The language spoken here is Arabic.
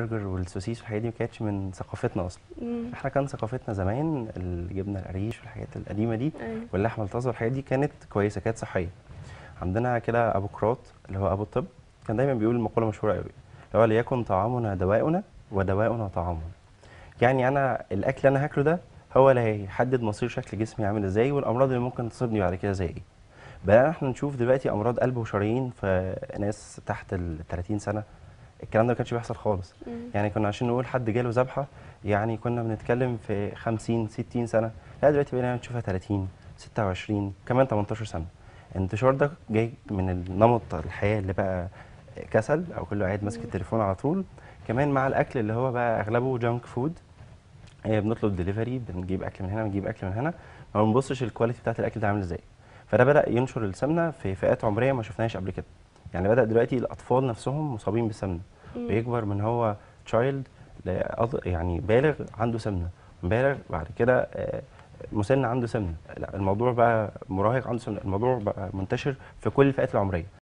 البرجر والسوسيس والحاجات دي ما كانتش من ثقافتنا اصلا مم. احنا كان ثقافتنا زمان الجبنه القريش والحاجات القديمه دي أيوة. واللحمه الطازه والحاجات دي كانت كويسه كانت صحيه عندنا كده ابو كرات اللي هو ابو الطب كان دايما بيقول مقوله مشهوره قوي اللي هو ليكن طعامنا دواؤنا ودواؤنا طعامنا يعني انا الاكل اللي انا هاكله ده هو اللي هيحدد مصير شكل جسمي عامل ازاي والامراض اللي ممكن تصيبني بعد كده زي ايه بقى احنا نشوف دلوقتي امراض قلب وشرايين في ناس تحت ال 30 سنه الكلام ده ما كانش بيحصل خالص مم. يعني كنا عشان نقول حد جاله ذبحه يعني كنا بنتكلم في 50 60 سنه لا دلوقتي بقينا نشوفها 30 26 كمان 18 سنه الانتشار ده جاي من النمط الحياه اللي بقى كسل او كله قاعد ماسك التليفون على طول كمان مع الاكل اللي هو بقى اغلبه جانك آه، فود بنطلب دليفري بنجيب اكل من هنا بنجيب اكل من هنا ما بنبصش الكواليتي بتاعت الاكل ده عامل ازاي فده بدا ينشر السمنه في فئات عمريه ما شفناهاش قبل كده يعني بدا دلوقتي الاطفال نفسهم مصابين بسمنه بيكبر من هو تشايلد يعني بالغ عنده سمنه بالغ بعد كده آه، مسن عنده سمنه الموضوع بقى مراهق عنده سمنه الموضوع بقى منتشر في كل الفئات العمريه